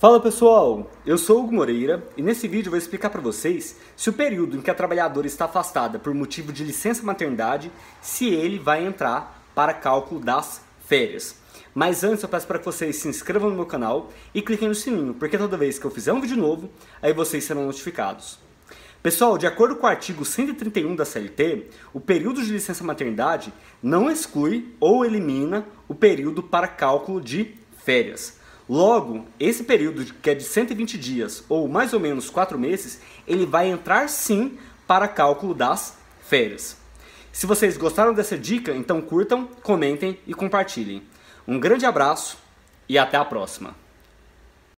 Fala pessoal, eu sou Hugo Moreira e nesse vídeo vou explicar para vocês se o período em que a trabalhadora está afastada por motivo de licença maternidade, se ele vai entrar para cálculo das férias. Mas antes eu peço para que vocês se inscrevam no meu canal e cliquem no sininho, porque toda vez que eu fizer um vídeo novo, aí vocês serão notificados. Pessoal, de acordo com o artigo 131 da CLT, o período de licença maternidade não exclui ou elimina o período para cálculo de férias. Logo, esse período que é de 120 dias ou mais ou menos 4 meses, ele vai entrar sim para cálculo das férias. Se vocês gostaram dessa dica, então curtam, comentem e compartilhem. Um grande abraço e até a próxima!